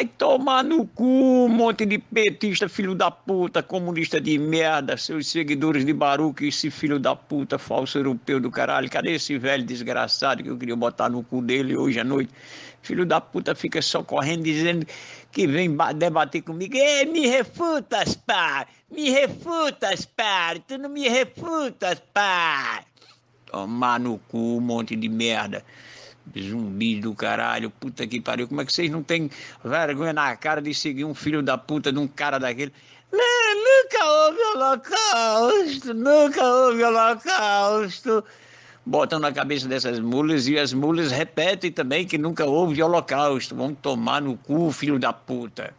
Vai tomar no cu, monte de petista, filho da puta, comunista de merda, seus seguidores de que esse filho da puta, falso europeu do caralho. Cadê esse velho desgraçado que eu queria botar no cu dele hoje à noite? Filho da puta fica só correndo dizendo que vem debater comigo. Ei, me refutas, pá! Me refutas, pá! Tu não me refutas, pá! Tomar no cu, monte de merda. Zumbi do caralho, puta que pariu. Como é que vocês não têm vergonha na cara de seguir um filho da puta de um cara daquele? Nunca houve holocausto, nunca houve holocausto. Botam na cabeça dessas mulas e as mulas repetem também que nunca houve holocausto. Vão tomar no cu, filho da puta.